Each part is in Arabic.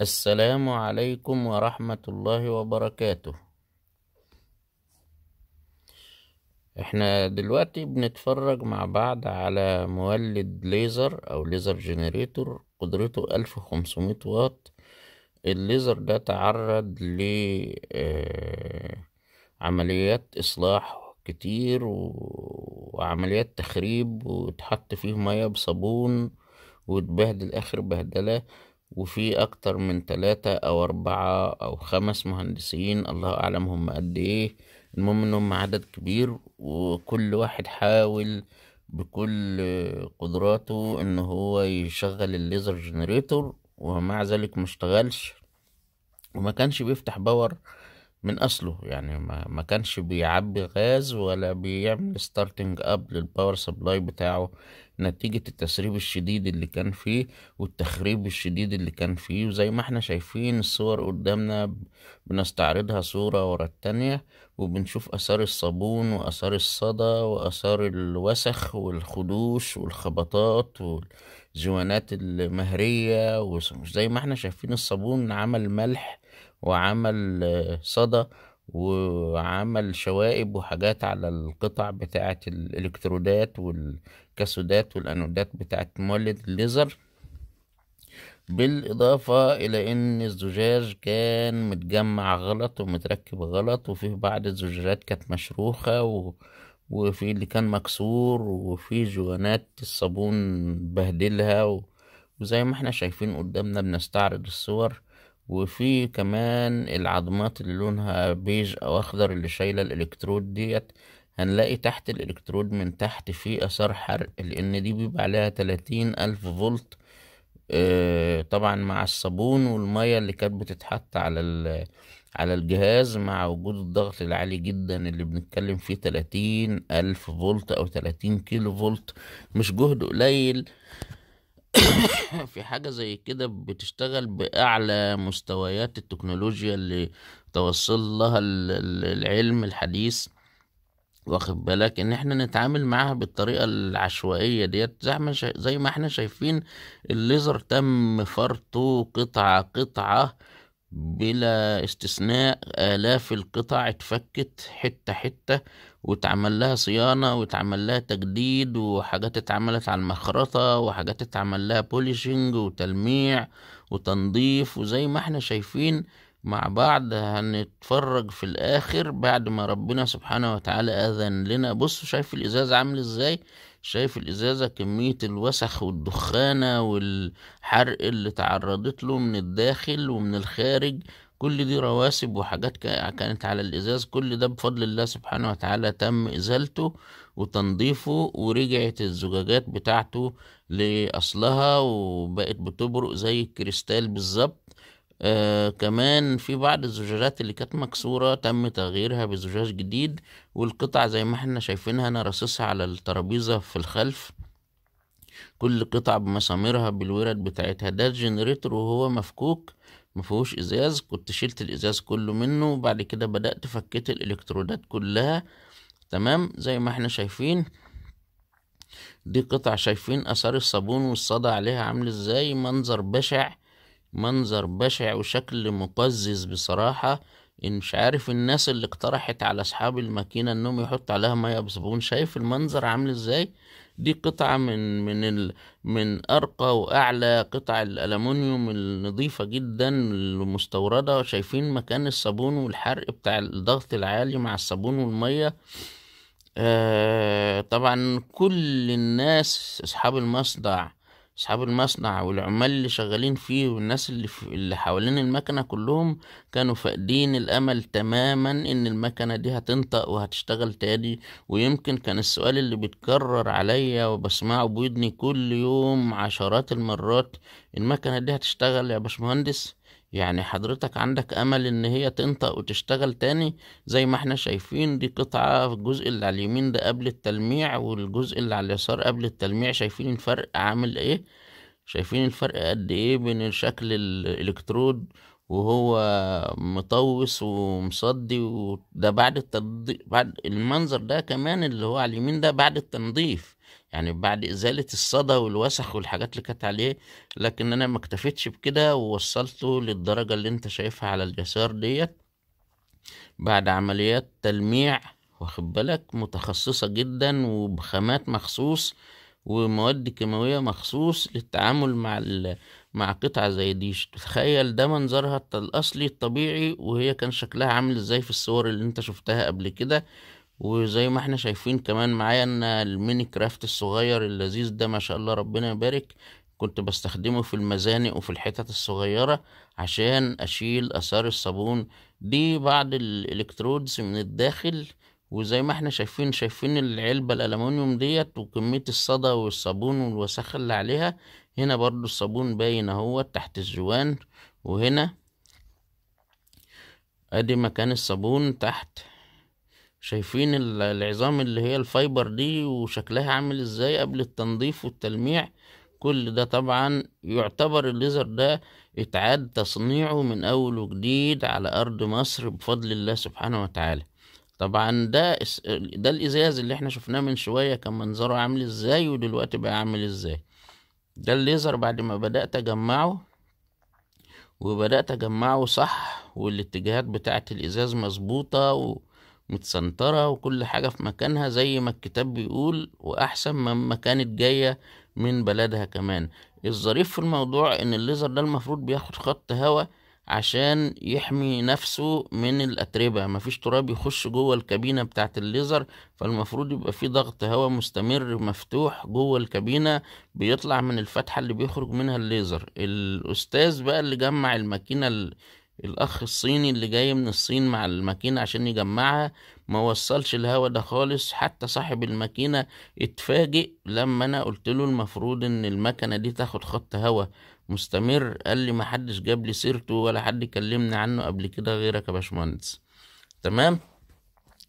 السلام عليكم ورحمة الله وبركاته احنا دلوقتي بنتفرج مع بعض على مولد ليزر او ليزر جنريتور قدرته ألف وخمسمية واط الليزر ده تعرض لعمليات آه، عمليات اصلاح كتير وعمليات تخريب وتحط فيه مية بصابون وتبهدل اخر بهدله وفي أكتر من تلاتة أو أربعة أو خمس مهندسين الله أعلم هم قد إيه المهم إنهم عدد كبير وكل واحد حاول بكل قدراته إن هو يشغل الليزر جنريتور ومع ذلك مشتغلش وما كانش بيفتح باور من اصله يعني ما, ما كانش بيعبي غاز ولا بيعمل ستارتنج اب للباور سبلاي بتاعه نتيجة التسريب الشديد اللي كان فيه والتخريب الشديد اللي كان فيه وزي ما احنا شايفين الصور قدامنا بنستعرضها صورة ورا التانية وبنشوف اثار الصابون واثار الصدى واثار الوسخ والخدوش والخبطات والجوانات المهرية وزي ما احنا شايفين الصابون عمل ملح وعمل آه، صدى وعمل شوائب وحاجات على القطع بتاعة الإلكترودات والكاسودات والأنودات بتاعة مولد الليزر بالإضافة إلى إن الزجاج كان متجمع غلط ومتركب غلط وفيه بعض الزجاجات كانت مشروخة و... وفي اللي كان مكسور وفي جوانات الصابون بهدلها و... وزي ما احنا شايفين قدامنا بنستعرض الصور وفي كمان العضمات اللي لونها بيج او اخضر اللي شايله الالكترود ديت هنلاقي تحت الالكترود من تحت في اثار حرق لان دي بيبقى عليها تلاتين الف فولت آه طبعا مع الصابون والمية اللي كانت بتتحط على على الجهاز مع وجود الضغط العالي جدا اللي بنتكلم فيه تلاتين الف فولت او تلاتين كيلو فولت مش جهد قليل في حاجة زي كده بتشتغل بأعلى مستويات التكنولوجيا اللي توصل لها العلم الحديث واخد بالك ان احنا نتعامل معاها بالطريقه العشوائيه ديت زي ما زي ما احنا شايفين الليزر تم فرطه قطعه قطعه بلا استثناء آلاف القطع اتفكت حتة حتة واتعمل لها صيانة واتعمل لها تجديد وحاجات اتعملت على المخرطة وحاجات اتعمل لها بوليشنج وتلميع وتنظيف وزي ما احنا شايفين مع بعض هنتفرج في الآخر بعد ما ربنا سبحانه وتعالى أذن لنا بصوا شايف الإزاز عامل ازاي شايف الازازة كمية الوسخ والدخانة والحرق اللي تعرضت له من الداخل ومن الخارج كل دي رواسب وحاجات كانت على الازاز كل ده بفضل الله سبحانه وتعالى تم ازالته وتنظيفه ورجعت الزجاجات بتاعته لاصلها وبقت بتبرق زي الكريستال بالظبط آه كمان في بعض الزجاجات اللي كانت مكسورة تم تغييرها بزجاج جديد والقطع زي ما احنا شايفينها أنا راصصها على الترابيزة في الخلف كل قطعة بمساميرها بالورد بتاعتها ده الجنريتور وهو مفكوك مفيهوش ازاز كنت شلت الازاز كله منه وبعد كده بدأت فكيت الالكترودات كلها تمام زي ما احنا شايفين دي قطع شايفين اثار الصابون والصدى عليها عامل ازاي منظر بشع منظر بشع وشكل مقزز بصراحة إن مش عارف الناس اللي اقترحت على أصحاب الماكينة إنهم يحطوا عليها مية بصابون شايف المنظر عامل إزاي دي قطعة من من ال من أرقى وأعلى قطع الألمنيوم النظيفة جدا المستوردة شايفين مكان الصابون والحرق بتاع الضغط العالي مع الصابون والمية آه طبعا كل الناس أصحاب المصدع أصحاب المصنع والعمال اللي شغالين فيه والناس اللي, في اللي حوالين المكنة كلهم كانوا فاقدين الأمل تماما إن المكنة دي هتنطق وهتشتغل تاني ويمكن كان السؤال اللي بيتكرر عليا وبسمعه بودني كل يوم عشرات المرات المكنة دي هتشتغل يا باشمهندس يعني حضرتك عندك امل ان هي تنطق وتشتغل تاني زي ما احنا شايفين دي قطعة الجزء اللي على اليمين ده قبل التلميع والجزء اللي على اليسار قبل التلميع شايفين الفرق عامل ايه شايفين الفرق قد ايه بين شكل الالكترود وهو مطوس ومصدي وده بعد التنظيف بعد المنظر ده كمان اللي هو على اليمين ده بعد التنظيف يعني بعد إزالة الصدى والوسخ والحاجات اللي كانت عليه لكن أنا ما اكتفيتش بكده ووصلته للدرجة اللي أنت شايفها على اليسار ديت بعد عمليات تلميع واخد بالك متخصصة جدا وبخامات مخصوص ومواد كيماوية مخصوص للتعامل مع مع قطعة زي دي تخيل ده منظرها الأصلي الطبيعي وهي كان شكلها عامل ازاي في الصور اللي انت شفتها قبل كده وزي ما احنا شايفين كمان معايا ان الميني كرافت الصغير اللذيذ ده ما شاء الله ربنا يبارك كنت بستخدمه في المزانق وفي الحتت الصغيرة عشان أشيل أثار الصابون دي بعض الإلكترودز من الداخل وزي ما احنا شايفين شايفين العلبة الألمونيوم ديت وكمية الصدى والصابون والوساخة اللي عليها هنا برضو الصابون باين اهو تحت الجوان وهنا ادي مكان الصابون تحت شايفين العظام اللي هي الفايبر دي وشكلها عامل ازاي قبل التنظيف والتلميع كل ده طبعا يعتبر الليزر ده اتعاد تصنيعه من اول وجديد على ارض مصر بفضل الله سبحانه وتعالى طبعا ده ده الازاز اللي احنا شفناه من شويه كان منظره عامل ازاي ودلوقتي بقى عامل ازاي ده الليزر بعد ما بدات اجمعه وبدات اجمعه صح والاتجاهات بتاعه الازاز مظبوطه و... متسنترة وكل حاجة في مكانها زي ما الكتاب بيقول وأحسن مما كانت جاية من بلدها كمان الظريف في الموضوع إن الليزر ده المفروض بياخد خط هوا عشان يحمي نفسه من الأتربة مفيش تراب يخش جوه الكابينة بتاعة الليزر فالمفروض يبقى في ضغط هواء مستمر مفتوح جوه الكابينة بيطلع من الفتحة اللي بيخرج منها الليزر الأستاذ بقى اللي جمع الماكينة الأخ الصيني اللي جاي من الصين مع الماكينة عشان يجمعها ما وصلش الهوا ده خالص حتى صاحب الماكينة اتفاجئ لما أنا قلت له المفروض إن المكنة دي تاخد خط هوا مستمر قال لي محدش جاب لي سيرته ولا حد كلمني عنه قبل كده غيرك يا باشمهندس تمام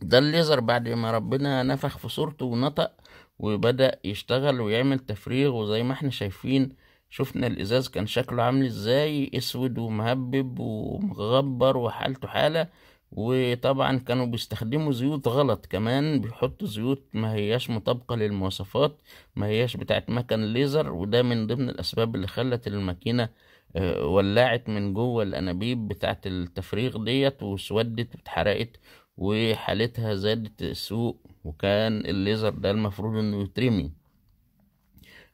ده الليزر بعد ما ربنا نفخ في صورته ونطق وبدأ يشتغل ويعمل تفريغ وزي ما احنا شايفين شفنا الازاز كان شكله عامل ازاي اسود ومهبب ومغبر وحالته حاله وطبعا كانوا بيستخدموا زيوت غلط كمان بيحطوا زيوت ما هياش مطابقة للمواصفات ما هياش بتاعت مكن ليزر وده من ضمن الأسباب اللي خلت الماكينة آه، ولعت من جوه الأنابيب بتاعت التفريغ ديت وسودت واتحرقت وحالتها زادت السوء وكان الليزر ده المفروض انه يترمي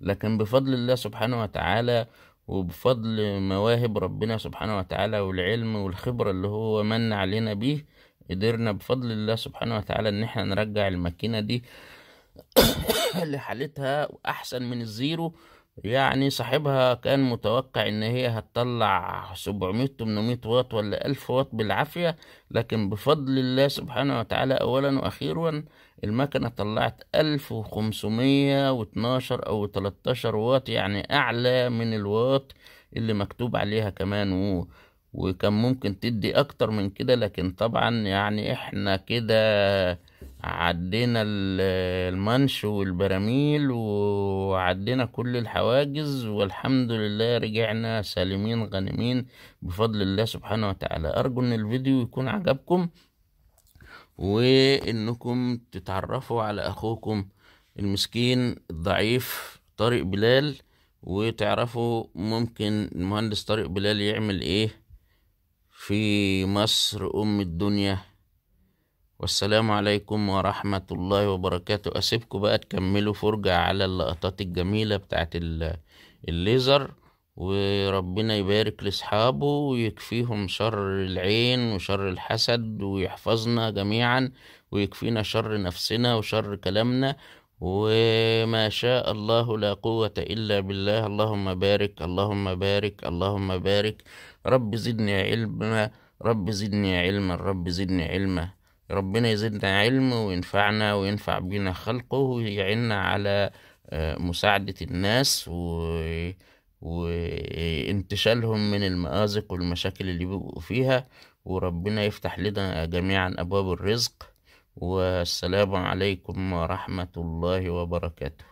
لكن بفضل الله سبحانه وتعالى وبفضل مواهب ربنا سبحانه وتعالى والعلم والخبرة اللي هو من علينا بيه قدرنا بفضل الله سبحانه وتعالى ان احنا نرجع الماكينة دي لحالتها احسن من الزيرو يعني صاحبها كان متوقع ان هي هتطلع 700 800 واط ولا 1000 واط بالعافية لكن بفضل الله سبحانه وتعالى اولا واخيرا المكنة طلعت 1512 او 13 واط يعني اعلى من الواط اللي مكتوب عليها كمان و... وكان ممكن تدي اكتر من كده لكن طبعا يعني احنا كده عدينا المنش والبراميل وعدينا كل الحواجز والحمد لله رجعنا سالمين غانمين بفضل الله سبحانه وتعالى أرجو أن الفيديو يكون عجبكم وأنكم تتعرفوا على أخوكم المسكين الضعيف طارق بلال وتعرفوا ممكن المهندس طارق بلال يعمل إيه في مصر أم الدنيا والسلام عليكم ورحمة الله وبركاته أسيبكم بقى تكملوا فرجة على اللقطات الجميلة بتاعت الليزر وربنا يبارك لأصحابه ويكفيهم شر العين وشر الحسد ويحفظنا جميعا ويكفينا شر نفسنا وشر كلامنا وما شاء الله لا قوة إلا بالله اللهم بارك اللهم بارك اللهم بارك رب زدني علما رب زدني علما رب زدني علما ربنا يزيدنا علم وينفعنا وينفع بينا خلقه ويعيننا على آه، مساعدة الناس و... وانتشالهم من المآزق والمشاكل اللي بيبقوا فيها وربنا يفتح لنا جميعا أبواب الرزق والسلام عليكم ورحمة الله وبركاته